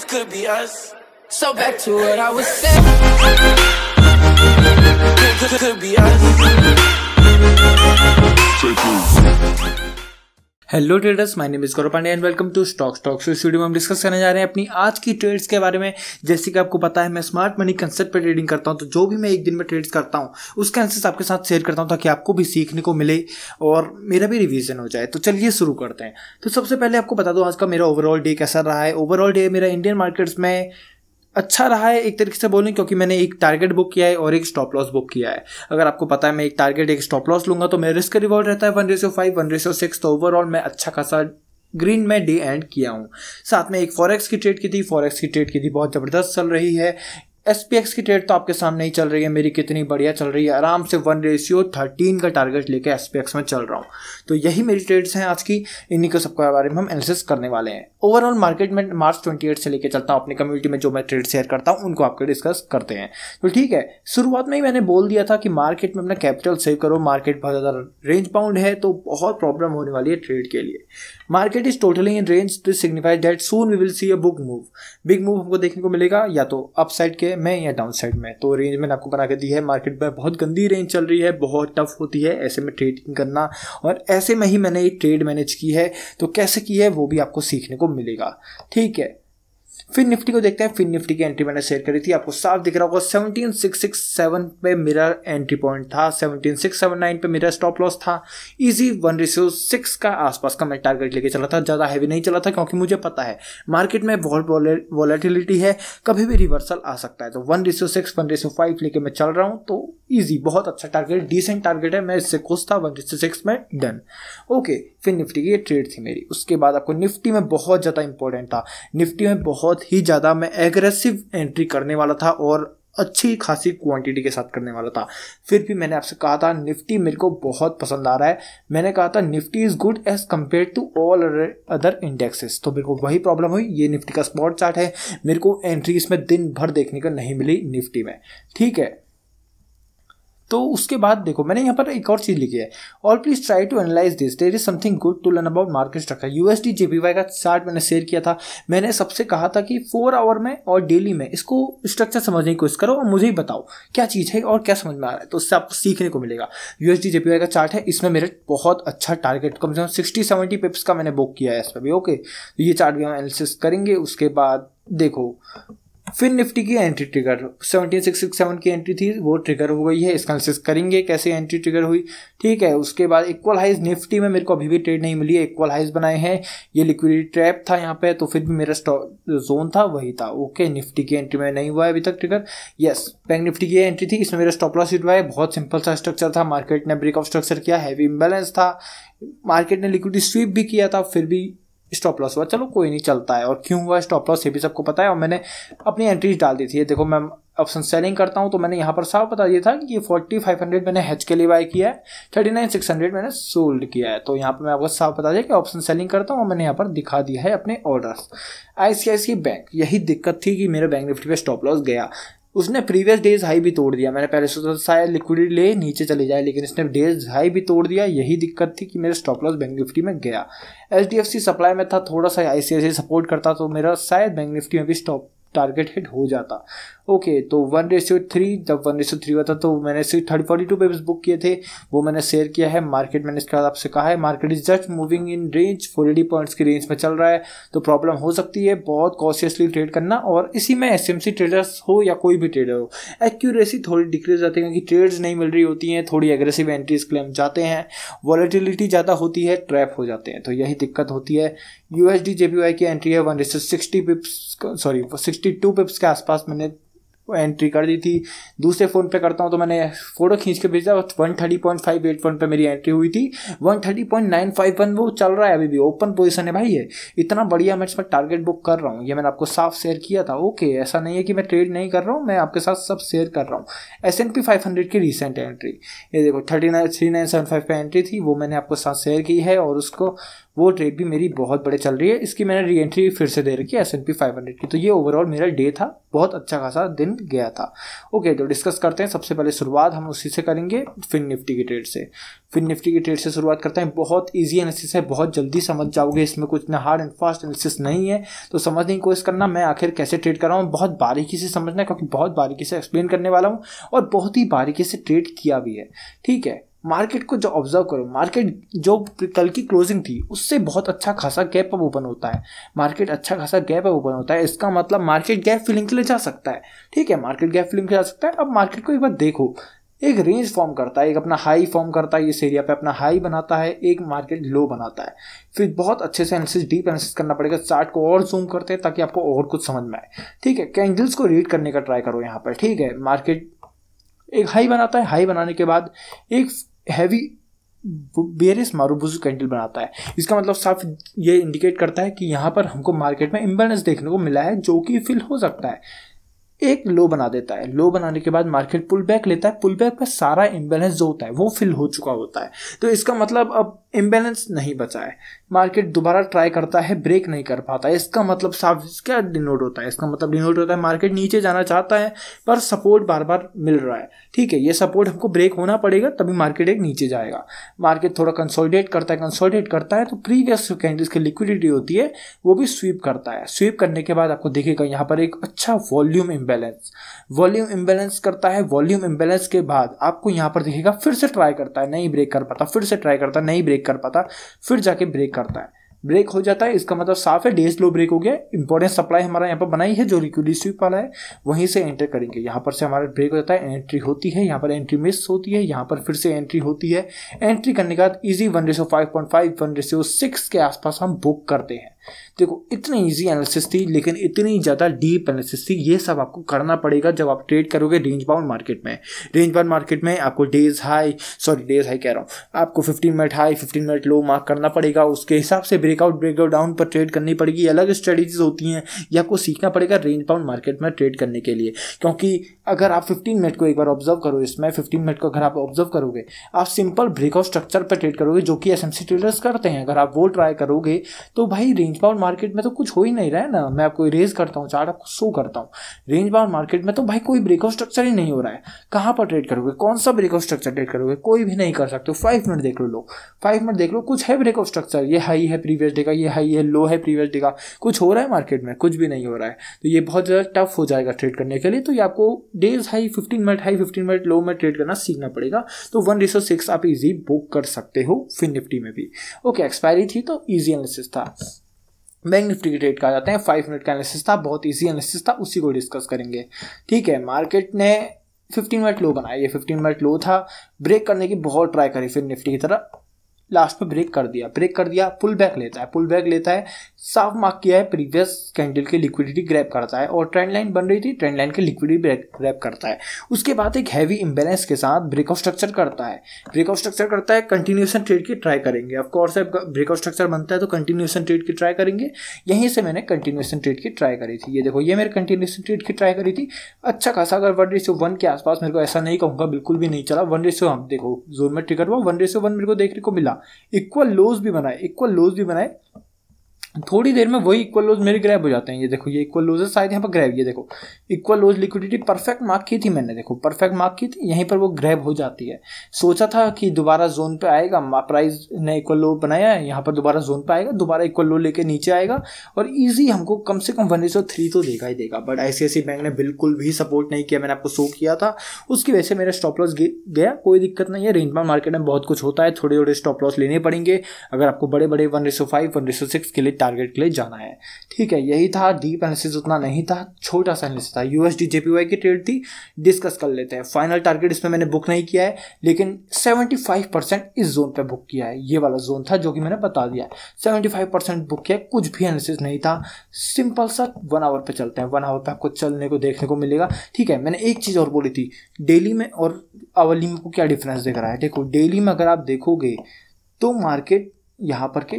this could be us. So back to what I was saying. This could, be us. Say hello traders my name is Gaurav Pandey and welcome to stock stocks इस video में हम discuss करने जा रहे हैं अपनी आज की ट्रेड्स के बारे में जैसे कि आपको पता है मैं स्मार्ट मनी कंसेप्ट पर ट्रेडिंग करता हूं तो जो भी मैं एक दिन में ट्रेड्स करता हूं उसके एनालिसिस आपके साथ शेयर करता हूं ताकि आपको भी सीखने को मिले और मेरा भी रिविजन हो जाए तो चलिए शुरू करते हैं तो सबसे पहले आपको बता दो आज का मेरा ओवरऑल डे कैसा रहा है ओवरऑल डे मेरा इंडियन मार्केट्स में अच्छा रहा है एक तरीके से बोलें क्योंकि मैंने एक टारगेट बुक किया है और एक स्टॉप लॉस बुक किया है अगर आपको पता है मैं एक टारगेट एक स्टॉप लॉस लूंगा तो मेरा रिस्क रिवॉर्ड रहता है one ratio five one ratio six तो ओवरऑल मैं अच्छा खासा ग्रीन में डे एंड किया हूँ साथ में एक फॉरेक्स की ट्रेड की थी फॉरेक्स की ट्रेड की थी बहुत ज़बरदस्त चल रही है एस पी एक्स की ट्रेड तो आपके सामने ही चल रही है मेरी कितनी बढ़िया चल रही है आराम से वन रेशियो थर्टीन का टारगेट लेके एस पी एक्स में चल रहा हूँ तो यही मेरी ट्रेड्स हैं आज की इन्हीं को सबके बारे में हम एनालिसिस करने वाले हैं ओवरऑल मार्केट में मार्च ट्वेंटी एट से लेकर चलता हूँ अपनी कम्युनिटी में जो मैं ट्रेड शेयर करता हूँ उनको आपके डिस्कस करते हैं तो ठीक है शुरुआत में ही मैंने बोल दिया था कि मार्केट में अपना कैपिटल सेव करो मार्केट बहुत ज़्यादा रेंज बाउंड है तो बहुत प्रॉब्लम होने वाली है ट्रेड के लिए market is totally in range this signify that soon we will see a book move big move हमको देखने को मिलेगा या तो अपसाइड के मैं या डाउन साइड में तो रेंज मैंने आपको बना के दी है मार्केट में बहुत गंदी रेंज चल रही है बहुत टफ होती है ऐसे में ट्रेडिंग करना और ऐसे में ही मैंने ये ट्रेड मैनेज की है तो कैसे की है वो भी आपको सीखने को मिलेगा ठीक है फिर निफ्टी को देखते हैं फिर निफ्टी की एंट्री मैंने शेयर करी थी आपको साफ दिख रहा होगा सेवनटीन सिक्स सिक्स सेवन पे मेरा एंट्री पॉइंट था सेवनटीन सिक्स सेवन नाइन पे मेरा स्टॉप लॉस था इजी वन रिसो सिक्स का आसपास का मैं टारगेट लेके चला था ज़्यादा हैवी नहीं चला था क्योंकि मुझे पता है मार्केट में बहुत वॉलेटिलिटी है कभी भी रिवर्सल आ सकता है तो one ratio six one ratio five लेके मैं चल रहा हूँ तो ईजी बहुत अच्छा टारगेट डिसेंट टारगेट है मैं इससे खुश था वन रिसो सिक्स में डन ओके फिर निफ्टी की ये ट्रेड थी मेरी उसके बाद आपको निफ्टी में बहुत ज़्यादा इंपॉर्टेंट था निफ्टी में बहुत बहुत ही ज़्यादा मैं एग्रेसिव एंट्री करने वाला था और अच्छी खासी क्वांटिटी के साथ करने वाला था फिर भी मैंने आपसे कहा था निफ्टी मेरे को बहुत पसंद आ रहा है मैंने कहा था Nifty is good as compare to all other indexes तो मेरे को वही प्रॉब्लम हुई ये निफ्टी का स्पॉट चार्ट है मेरे को एंट्री इसमें दिन भर देखने को नहीं मिली निफ्टी में ठीक है तो उसके बाद देखो मैंने यहाँ पर एक और चीज़ लिखी है और please try to analyse this there is something good to learn about market structure USD JPY का चार्ट मैंने शेयर किया था मैंने सबसे कहा था कि फोर आवर में और डेली में इसको स्ट्रक्चर समझने की कोशिश करो और मुझे ही बताओ क्या चीज़ है और क्या समझ में आ रहा है तो उससे आपको सीखने को मिलेगा यूएसडी जेपीवाई का चार्ट है इसमें मेरे बहुत अच्छा टारगेट कम से कम सिक्सटी सेवेंटी पिप्स का मैंने बुक किया है इसमें भी ओके तो ये चार्ट भी हम एनालिसिस करेंगे उसके बाद देखो फिर निफ्टी की एंट्री ट्रिगर 17667 की एंट्री थी वो ट्रिगर हो गई है इसका एनालिसिस करेंगे कैसे एंट्री ट्रिगर हुई ठीक है उसके बाद इक्वल हाइज निफ्टी में मेरे को अभी भी ट्रेड नहीं मिली है इक्वल हाइज बनाए हैं ये लिक्विडिटी ट्रैप था यहाँ पे तो फिर भी मेरा जोन था वही था ओके निफ्टी की एंट्री में नहीं हुआ है अभी तक ट्रिगर यस बैंक निफ्टी की एंट्री थी इसमें मेरा स्टॉप लॉस हिट हुआ है बहुत सिंपल सा स्ट्रक्चर था मार्केट ने ब्रेक स्ट्रक्चर किया हैवी इम्बेलेंस था मार्केट ने लिक्विडिटी स्वीप भी किया था फिर भी स्टॉप लॉस हुआ चलो कोई नहीं चलता है और क्यों हुआ स्टॉप लॉस ये भी सबको पता है और मैंने अपनी एंट्रीज डाल दी थी देखो मैं ऑप्शन सेलिंग करता हूँ तो मैंने यहाँ पर साफ बता दिया था कि फोर्टी फाइव हंड्रेड मैंने हेच के लिए बाय किया है थर्टी नाइन सिक्स हंड्रेड मैंने सोल्ड किया है तो यहाँ पर मैं आपको साफ बता दिया कि ऑप्शन सेलिंग करता हूँ और मैंने यहाँ पर दिखा दिया है अपने ऑर्डर्स आई सी बैंक यही दिक्कत थी कि मेरे बैंक निफ्टी पे स्टॉप लॉस गया उसने प्रीवियस डेज हाई भी तोड़ दिया मैंने पहले सोचा शायद लिक्विडिटी ले नीचे चले जाए लेकिन इसने डेज हाई भी तोड़ दिया यही दिक्कत थी कि मेरा स्टॉप लॉस बैंक निफ्टी में गया एच सप्लाई में था थोड़ा सा आई सपोर्ट करता तो मेरा शायद बैंक निफ्टी में भी स्टॉप टारगेट हिट हो जाता ओके तो वन रेशियो थ्री जब वन रेशियो थ्री हुआ था तो मैंने सिर्फ third forty two papers book किए थे वो मैंने शेयर किया है मार्केट मैंने इसके बाद आपसे कहा है market is just moving in range four eighty points की रेंज में चल रहा है तो प्रॉब्लम हो सकती है बहुत कॉशियसली ट्रेड करना और इसी में एस एम सी ट्रेडर्स हो या कोई भी ट्रेडर हो एक्यूरेसी थोड़ी डिक्रीज जाती है क्योंकि ट्रेड्स नहीं मिल रही होती हैं थोड़ी एग्रेसिव एंट्रीज क्लेम जाते हैं वॉलेटिलिटी ज़्यादा होती है ट्रैप हो जाते हैं तो यही दिक्कत होती है U S D J P Y की एंट्री है one sixty pips sorry sixty two pips के आसपास मैंने एंट्री कर दी थी दूसरे फ़ोन पे करता हूँ तो मैंने फ़ोटो खींच के भेजा one thirty point five eight one पर मेरी एंट्री हुई थी one thirty point nine five one वो चल रहा है अभी भी ओपन पोजीशन है भाई ये इतना बढ़िया मैं इस पर टारगेट बुक कर रहा हूँ ये मैंने आपको साफ शेयर किया था ओके ऐसा नहीं है कि मैं ट्रेड नहीं कर रहा हूँ मैं आपके साथ सब शेयर कर रहा हूँ S N P five hundred की रिसेंट एंट्री ये देखो thirty nine three nine seven five पर एंट्री थी वो मैंने आपके साथ शेयर की है और उसको वो ट्रेड भी मेरी बहुत बड़े चल रही है इसकी मैंने री एंट्री फिर से दे रखी है S N P five hundred की तो ये ओवरऑल मेरा डे था बहुत अच्छा खासा दिन गया था ओके तो डिस्कस करते हैं सबसे पहले शुरुआत हम उसी से करेंगे फिन निफ्टी की ट्रेड से फिन निफ्टी की ट्रेड से शुरुआत करते हैं बहुत ईजी एनालिसिस है बहुत जल्दी समझ जाओगे इसमें कुछ ना हार्ड एंड फास्ट एनालिसिस नहीं है तो समझने की कोशिश करना मैं आखिर कैसे ट्रेड कर रहा हूँ बहुत बारीकी से समझना है क्योंकि बहुत बारीकी से एक्सप्लेन करने वाला हूँ और बहुत ही बारीकी से ट्रेड किया भी है ठीक है मार्केट को जो ऑब्जर्व करो मार्केट जो कल की क्लोजिंग थी उससे बहुत अच्छा खासा गैप अब ओपन होता है मार्केट अच्छा खासा गैप अब ओपन होता है इसका मतलब मार्केट गैप फिलिंग के लिए जा सकता है ठीक है मार्केट गैप फिलिंग के लिए जा सकता है अब मार्केट को एक बार देखो एक रेंज फॉर्म करता है एक अपना हाई फॉर्म करता है इस एरिया पे अपना हाई बनाता है एक मार्केट लो बनाता है फिर बहुत अच्छे से एनालिसिस डीप एनालिसिस करना पड़ेगा चार्ट को और जूम करते हैं ताकि आपको और कुछ समझ में आए ठीक है कैंडल्स को रीड करने का ट्राई करो यहाँ पर ठीक है मार्केट एक हाई बनाता है हाई बनाने के बाद एक हैवी बेरिस मारूबुजू कैंडल बनाता है इसका मतलब साफ ये इंडिकेट करता है कि यहाँ पर हमको मार्केट में इम्बेलेंस देखने को मिला है जो कि फिल हो सकता है एक लो बना देता है लो बनाने के बाद मार्केट पुल बैक लेता है पुल बैक पर सारा इम्बेलेंस जो होता है वो फिल हो चुका होता है तो इसका मतलब अब इम्बेलेंस नहीं बचा है मार्केट दोबारा ट्राई करता है ब्रेक नहीं कर पाता इसका मतलब साफ क्या डिनोट होता है इसका मतलब डिनोट होता है मार्केट नीचे जाना चाहता है पर सपोर्ट बार बार मिल रहा है ठीक है ये सपोर्ट हमको ब्रेक होना पड़ेगा तभी मार्केट एक नीचे जाएगा मार्केट थोड़ा कंसोलिडेट करता है कंसोलिडेट करता है तो प्रीवियस कैंडल्स की लिक्विडिटी होती है वो भी स्वीप करता है स्वीप करने के बाद आपको देखेगा यहाँ पर एक अच्छा वॉल्यूम इम्बेलेंस वॉल्यूम इम्बेलेंस करता है वॉल्यूम इम्बेलेंस के बाद आपको यहाँ पर देखेगा फिर से ट्राई करता है नहीं ब्रेक कर पाता फिर से ट्राई करता है नहीं ब्रेक कर पाता फिर जाके ब्रेक करता है ब्रेक हो जाता है इसका मतलब साफ है डेज लो ब्रेक हो गया इंपॉर्टेंट सप्लाई हमारा यहाँ पर बनाई है जो स्वीप वाला है वहीं से एंटर करेंगे यहाँ पर से हमारा ब्रेक हो जाता है एंट्री होती है यहाँ पर एंट्री मिस होती है यहाँ पर फिर से एंट्री होती है एंट्री करने के बाद easy one ratio five point five one ratio six के आसपास हम बुक करते हैं देखो इतनी इजी एनालिसिस थी लेकिन इतनी ज़्यादा डीप एनालिसिस थी ये सब आपको करना पड़ेगा जब आप ट्रेड करोगे रेंज बाउंड मार्केट में रेंज बाउंड मार्केट में आपको day's high sorry day's high कह रहा हूँ आपको fifteen minute high fifteen minute low mark करना पड़ेगा उसके हिसाब से ब्रेकआउट ब्रेकआउट डाउन पर ट्रेड करनी पड़ेगी अलग स्ट्रेटेजीज होती हैं या आपको सीखना पड़ेगा रेंज बाउंड मार्केट में ट्रेड करने के लिए क्योंकि अगर आप फिफ्टीन मिनट को एक बार ऑब्जर्व करो इसमें फिफ्टीन मिनट को अगर आप ऑब्जर्व करोगे आप सिंपल ब्रेकआउट स्ट्रक्चर पर ट्रेड करोगे जो कि एस ट्रेडर्स करते हैं अगर आप वो ट्राई करोगे तो भाई रेंज रेंज बाउंड मार्केट में तो कुछ हो ही नहीं रहा है ना मैं आपको इरेज करता हूँ चार्ट आपको शो करता हूँ रेंज बाउंड मार्केट में तो भाई कोई ब्रेकआउट स्ट्रक्चर ही नहीं हो रहा है कहाँ पर ट्रेड करोगे कौन सा ब्रेकआउट स्ट्रक्चर ट्रेड करोगे कोई भी नहीं कर सकते हो फाइव मिनट देख लो लोग फाइव मिनट देख लो कुछ है ब्रेकआउट स्ट्रक्चर ये हाई है प्रीवियस डे का ये हाई है लो है प्रीवियस डे का कुछ हो रहा है मार्केट में कुछ भी नहीं हो रहा है तो ये बहुत ज़्यादा टफ हो जाएगा ट्रेड करने के लिए तो ये आपको day's high fifteen minute high fifteen minute low में ट्रेड करना सीखना पड़ेगा तो वन रिसो सिक्स आप इजी बुक कर सकते हो फिन निफ्टी में भी ओके एक्सपायरी थी तो ईजी एनालिसिस था बैंक निफ्टी के ट्रेड कहा जाते हैं फाइव मिनट का एनालिसिस था बहुत ईजी एनालिसिस था उसी को डिस्कस करेंगे ठीक है मार्केट ने 15 मिनट लो बनाया ये 15 मिनट लो था ब्रेक करने की बहुत ट्राई करी फिर निफ्टी की तरह लास्ट में ब्रेक कर दिया ब्रेक कर दिया पुल बैक लेता है पुल बैक लेता है साफ मार्क किया है प्रीवियस कैंडल की लिक्विडिटी ग्रैप करता है और ट्रेंड लाइन बन रही थी ट्रेंड लाइन की लिक्विडिटी ग्रैप करता है उसके बाद एक हैवी इम्बेलेंस के साथ ब्रेक ऑफ स्ट्रक्चर करता है ब्रेक ऑफ स्ट्रक्चर करता है कंटिन्यूशन ट्रेड की ट्राई करेंगे ऑफकोर्स ब्रेक ऑफ स्ट्रक्चर बनता है तो कंटिन्यूशन ट्रेड की ट्राई करेंगे यहीं से मैंने कंटिन्यूशन ट्रेड की ट्राई करी थी ये देखो ये मेरे कंटिन्यूशन ट्रेड की ट्राई करी थी अच्छा खासा अगर वन रेसो वन के आसपास मेरे को ऐसा नहीं कहूँगा बिल्कुल भी नहीं चला वन रेसो हम देखो जोन में टिकट हुआ वन रेसो वन मेरे को देखने को मिला इक्वल लोज भी बनाए इक्वल लोज भी बनाए थोड़ी देर में वही इक्वल लोज मेरे ग्रैब हो जाते हैं ये देखो ये इक्वल लोज है शायद यहाँ पर ग्रैब ये देखो equal lows liquidity perfect mark की थी मैंने देखो परफेक्ट मार्क की थी यहीं पर वो ग्रैब हो जाती है सोचा था कि दोबारा जोन पे आएगा प्राइस ने इक्वल लो बनाया है यहाँ पर दोबारा जोन पे आएगा दोबारा इक्वल लो लेके नीचे आएगा और ईजी हमको कम से कम वन थ्री oh तो देगा ही देगा बट आई बैंक ने बिल्कुल भी सपोर्ट नहीं किया मैंने आपको शो किया था उसकी वजह से मेरा स्टॉप लॉस गया कोई दिक्कत नहीं है रेंज मार्केट में बहुत कुछ होता है थोड़े थोड़े स्टॉप लॉस लेने पड़ेंगे अगर आपको बड़े बड़े one ratio five one six के लिए टारगेट के लिए जाना है ठीक है यही था डीप एनालिसिस उतना नहीं था छोटा सा एनालिसिस था U S D J Y की ट्रेड थी डिस्कस कर लेते हैं फाइनल टारगेट इसमें मैंने बुक नहीं किया है लेकिन सेवेंटी फाइव परसेंट इस जोन पर बुक किया है ये वाला जोन था जो कि मैंने बता दिया सेवेंटी फाइव परसेंट बुक किया कुछ भी एनालिसिस नहीं था सिंपल सा वन आवर पर चलते हैं वन आवर पर आपको चलने को देखने को मिलेगा ठीक है मैंने एक चीज़ और बोली थी डेली में और आवली में को क्या डिफरेंस देख रहा है देखो डेली में अगर आप देखोगे तो मार्केट यहाँ पर के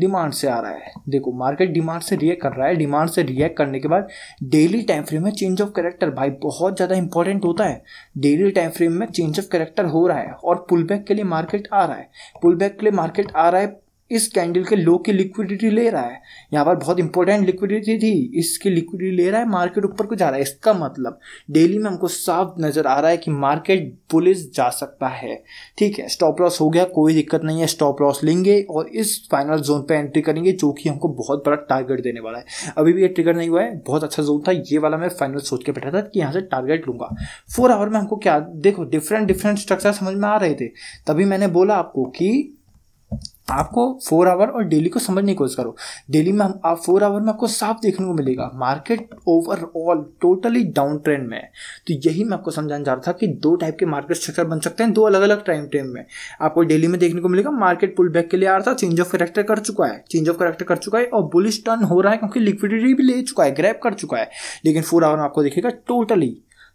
डिमांड से आ रहा है देखो मार्केट डिमांड से रिएक्ट कर रहा है डिमांड से रिएक्ट करने के बाद डेली टाइम फ्रेम में चेंज ऑफ करेक्टर भाई बहुत ज़्यादा इंपॉर्टेंट होता है डेली टाइम फ्रेम में चेंज ऑफ करेक्टर हो रहा है और पुल बैक के लिए मार्केट आ रहा है पुल बैक के लिए मार्केट आ रहा है इस कैंडल के लो की लिक्विडिटी ले रहा है यहाँ पर बहुत इंपॉर्टेंट लिक्विडिटी थी इसकी लिक्विडिटी ले रहा है मार्केट ऊपर को जा रहा है इसका मतलब डेली में हमको साफ नज़र आ रहा है कि मार्केट पुलिस जा सकता है ठीक है स्टॉप लॉस हो गया कोई दिक्कत नहीं है स्टॉप लॉस लेंगे और इस फाइनल जोन पर एंट्री करेंगे जो कि हमको बहुत बड़ा टारगेट देने वाला है अभी भी ये ट्रिगर नहीं हुआ है बहुत अच्छा जोन था ये वाला मैं फाइनल सोच के बैठा था कि यहाँ से टारगेट लूंगा फोर आवर में हमको क्या देखो डिफरेंट डिफरेंट स्ट्रक्चर समझ में आ रहे थे तभी मैंने बोला आपको कि आपको फोर आवर और डेली को समझने की कोशिश करो डेली में हम आप फोर आवर में आपको साफ देखने को मिलेगा market overall totally down trend में है तो यही मैं आपको समझाने जा रहा था कि दो टाइप के मार्केट स्ट्रक्चर बन सकते हैं दो अलग अलग टाइम ट्रेन में आपको डेली में देखने को मिलेगा मार्केट पुल बैक के लिए आ रहा था चेंज ऑफ करेक्टर कर चुका है चेंज ऑफ करेक्टर कर चुका है और बुलिश टर्न हो रहा है क्योंकि लिक्विडिटी भी ले चुका है ग्रैप कर चुका है लेकिन फोर आवर में आपको देखेगा टोटली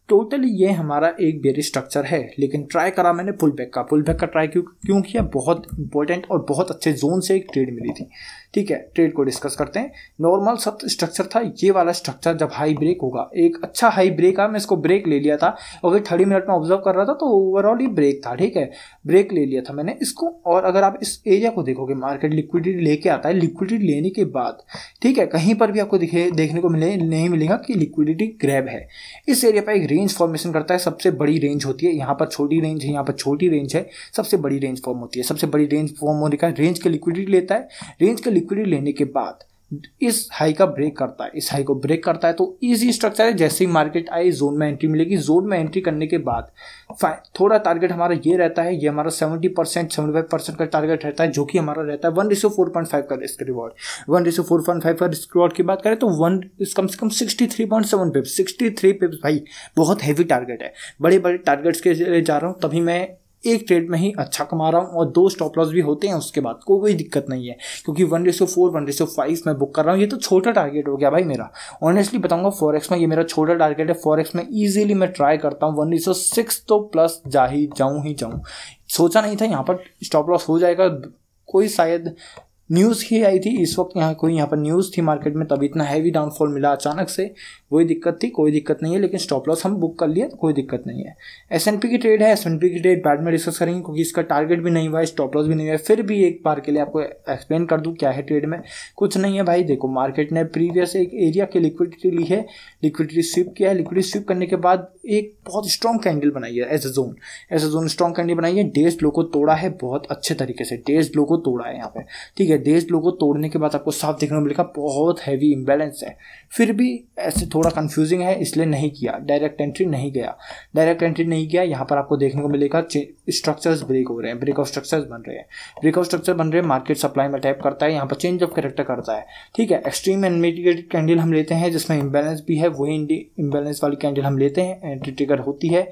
टोटली ये हमारा एक बेरी स्ट्रक्चर है लेकिन ट्राई करा मैंने पुल बैक का पुल बैक का ट्राई क्यों क्यों किया बहुत इंपॉर्टेंट और बहुत अच्छे जोन से एक ट्रेड मिली थी ठीक है ट्रेड को डिस्कस करते हैं नॉर्मल सब स्ट्रक्चर था ये वाला स्ट्रक्चर जब हाई ब्रेक होगा एक अच्छा हाई ब्रेक आया मैं इसको ब्रेक ले लिया था और फिर थर्टी मिनट में ऑब्जर्व कर रहा था तो ओवरऑल ये ब्रेक था ठीक है ब्रेक ले लिया था मैंने इसको और अगर आप इस एरिया को देखोगे मार्केट लिक्विडिटी लेके आता है लिक्विडिटी लेने के बाद ठीक है कहीं पर भी आपको दिखे देखने को मिले नहीं मिलेगा कि लिक्विडिटी ग्रैब है इस एरिया पर एक रेंज फॉर्मेशन करता है सबसे बड़ी रेंज होती है यहाँ पर छोटी रेंज है यहाँ पर छोटी रेंज है सबसे बड़ी रेंज फॉर्म होती है सबसे बड़ी रेंज फॉर्म होने का रेंज के लिक्विडिटी लेता है रेंज का लिक्विडिटी लेने के बाद इस हाई का ब्रेक करता है इस हाई को ब्रेक करता है तो इजी स्ट्रक्चर है जैसे ही मार्केट आए जोन में एंट्री मिलेगी जोन में एंट्री करने के बाद थोड़ा टारगेट हमारा ये रहता है ये हमारा seventy percent seventy five percent का टारगेट रहता है जो कि हमारा रहता है one ratio four point five का risk reward one ratio four point five का रिस्क रिवॉर्ड की बात करें तो वन कम से कम sixty three point seven pips sixty three pips भाई बहुत हैवी टारगेट है बड़े बड़े टारगेट्स के लिए जा रहा हूँ तभी मैं एक ट्रेड में ही अच्छा कमा रहा हूँ और दो स्टॉप लॉस भी होते हैं उसके बाद कोई दिक्कत नहीं है क्योंकि one ratio four one ratio five मैं बुक कर रहा हूँ ये तो छोटा टारगेट हो गया भाई मेरा ऑनेस्टली बताऊँगा फॉरेक्स में ये मेरा छोटा टारगेट है फॉरेक्स में ईजिली मैं ट्राई करता हूँ वन रेसो सिक्स तो प्लस जा ही जाऊँ ही जाऊँ सोचा नहीं था यहाँ पर स्टॉप लॉस हो जाएगा कोई शायद न्यूज़ ही आई थी इस वक्त यहाँ कोई यहाँ पर न्यूज़ थी मार्केट में तब इतना हैवी डाउनफॉल मिला अचानक से वही दिक्कत थी कोई दिक्कत नहीं है लेकिन स्टॉप लॉस हम बुक कर लिए तो कोई दिक्कत नहीं है एस की ट्रेड है एस की ट्रेड बाद में डिस्कस करेंगे क्योंकि इसका टारगेट भी नहीं हुआ है स्टॉप लॉस भी नहीं हुआ है फिर भी एक बार के लिए आपको एक्सप्लेन कर दूँ क्या है ट्रेड में कुछ नहीं है भाई देखो मार्केट ने प्रीवियस एक एरिया की लिक्विडिटी ली है लिक्विडिटी स्विप किया है लिक्विडिटी स्विप करने के बाद एक बहुत स्ट्रॉन्ग कैंडल बनाई है as a zone as a zone strong candle बनाई है डेज लो को तोड़ा है बहुत अच्छे तरीके से डेज लो को तोड़ा है यहाँ पे ठीक है डेज लो को तोड़ने के बाद आपको साफ देखने को मिलेगा बहुत हैवी इम्बेलेंस है फिर भी ऐसे थोड़ा कंफ्यूजिंग है इसलिए नहीं किया डायरेक्ट एंट्री नहीं गया डायरेक्ट एंट्री नहीं किया यहाँ पर आपको देखने को मिलेगा स्ट्रक्चर्स ब्रेक हो रहे हैं ब्रेक ऑफ स्ट्रक्चर्स बन रहे हैं ब्रेक ऑफ स्ट्रक्चर बन रहे हैं मार्केट सप्लाई में टाइप करता है यहाँ पर चेंज ऑफ करेक्टर करता है ठीक है एक्सट्रीम एंड कैंडल हम लेते हैं जिसमें इम्बेलेंस भी है वही इम्बेलेंस वाली कैंडल हम लेते हैं एंट्री टिकर होती है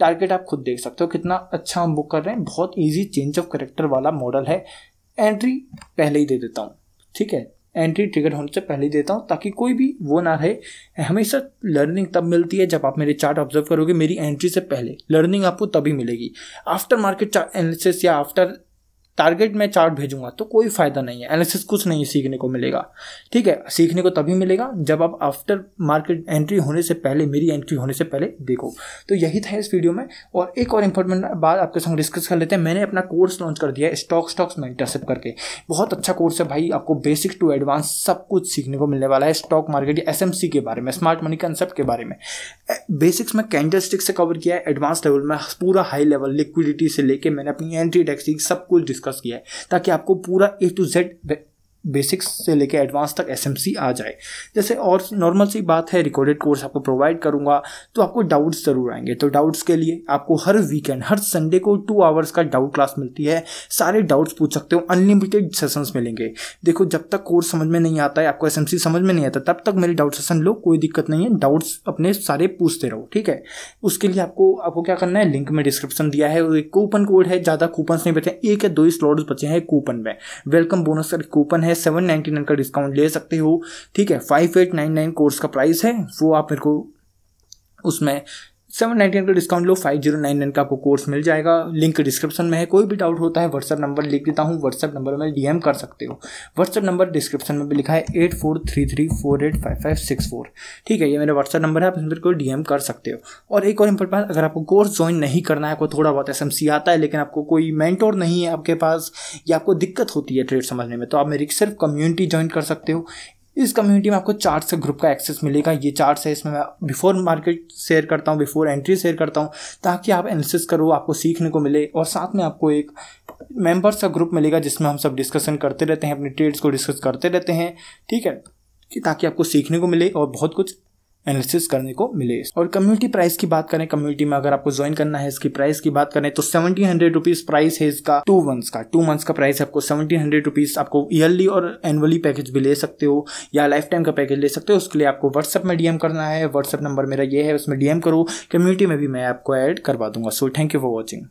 टारगेट आप खुद देख सकते हो कितना अच्छा हम बुक कर रहे हैं बहुत ईजी चेंज ऑफ करेक्टर वाला मॉडल है एंट्री पहले ही दे देता हूँ ठीक है एंट्री ट्रिगर होने से पहले देता हूँ ताकि कोई भी वो ना रहे हमेशा लर्निंग तब मिलती है जब आप मेरे चार्ट ऑब्जर्व करोगे मेरी एंट्री से पहले लर्निंग आपको तभी मिलेगी आफ्टर मार्केट एनालिसिस या आफ्टर टारगेट में चार्ट भेजूंगा तो कोई फ़ायदा नहीं है एनालिसिस कुछ नहीं सीखने को मिलेगा ठीक है सीखने को तभी मिलेगा जब आप आफ्टर मार्केट एंट्री होने से पहले मेरी एंट्री होने से पहले देखो तो यही था इस वीडियो में और एक और इंपॉर्टेंट बात आपके संग डिस्कस कर लेते हैं मैंने अपना कोर्स लॉन्च कर दिया है स्टॉक स्टॉक्स मेंटरशिप करके बहुत अच्छा कोर्स है भाई आपको बेसिक टू एडवांस सब कुछ सीखने को मिलने वाला है स्टॉक मार्केट या एस के बारे में स्मार्ट मनी कंसेप्ट के बारे में बेसिक्स में कैंडल से कवर किया है एडवांस लेवल में पूरा हाई लेवल लिक्विडिटी से लेकर मैंने अपनी एंट्री टैक्सिक सब कुछ डिस्कस किया है ताकि आपको पूरा ए टू जेड बेसिक्स से लेकर एडवांस तक एस आ जाए जैसे और नॉर्मल सी बात है रिकॉर्डेड कोर्स आपको प्रोवाइड करूंगा तो आपको डाउट्स ज़रूर आएंगे तो डाउट्स के लिए आपको हर वीकेंड हर संडे को टू आवर्स का डाउट क्लास मिलती है सारे डाउट्स पूछ सकते हो अनलिमिटेड सेशंस मिलेंगे देखो जब तक कोर्स समझ में नहीं आता है आपको एस समझ में नहीं आता तब तक मेरे डाउट सेशन लो कोई दिक्कत नहीं है डाउट्स अपने सारे पूछते रहो ठीक है उसके लिए आपको आपको क्या करना है लिंक में डिस्क्रिप्शन दिया है एक कूपन कोड है ज़्यादा कूपन नहीं बचे एक या दो ही स्लॉट्स बचे हैं कूपन में वेलकम बोनस का कूपन है माइनस सेवन नाइन्टी नाइन का डिस्काउंट ले सकते हो ठीक है five eight nine nine course का प्राइस है वो आप मेरे को उसमें सेवन नाइन्टी नाइन का डिस्काउंट लो फाइव जीरो नाइन नाइन का आपको कोर्स मिल जाएगा लिंक डिस्क्रिप्शन में है कोई भी डाउट होता है व्हाट्सअप नंबर लिख देता हूँ व्हाट्सअप नंबर में डीएम कर सकते हो व्हाट्सअप नंबर डिस्क्रिप्शन में भी लिखा है eight four three three four eight five five six four ठीक है ये मेरा व्हाट्सअप नंबर है आप इस को डीएम कर सकते हो और एक और इम्पोर्टेंट बात अगर आपको कोर्स ज्वाइन नहीं करना है आपको थोड़ा बहुत एस आता है लेकिन आपको कोई मैंटोर नहीं है आपके पास या आपको दिक्कत होती है ट्रेड समझने में तो आप मेरी सिर्फ कम्युनिटी ज्वाइन कर सकते हो इस कम्युनिटी में आपको चार्ट से ग्रुप का एक्सेस मिलेगा ये चार्ट है इसमें मैं बिफोर मार्केट शेयर करता हूँ बिफोर एंट्री शेयर करता हूँ ताकि आप एनालिसिस करो आपको सीखने को मिले और साथ में आपको एक मेंबर्स का ग्रुप मिलेगा जिसमें हम सब डिस्कशन करते रहते हैं अपने ट्रेड्स को डिस्कस करते रहते हैं ठीक है कि ताकि आपको सीखने को मिले और बहुत कुछ एनालिसिस करने को मिले और कम्युनिटी प्राइस की बात करें कम्युनिटी में अगर आपको ज्वाइन करना है इसकी प्राइस की बात करें तो सेवेंटी हंड्रेड रुपीज प्राइस है इसका टू मंथ्स का टू मंथ्स का प्राइस आपको सेवेंटी हंड्रेड रुपीज आपको ईयरली और एनुअली पैकेज भी ले सकते हो या लाइफ टाइम का पैकेज ले सकते हो उसके लिए आपको व्हाट्सअप में डीएम करना है व्हाट्सएप नंबर मेरा ये है उसमें डीएम करो कम्युनिटी में भी मैं आपको ऐड करवा दूंगा so thank you for watching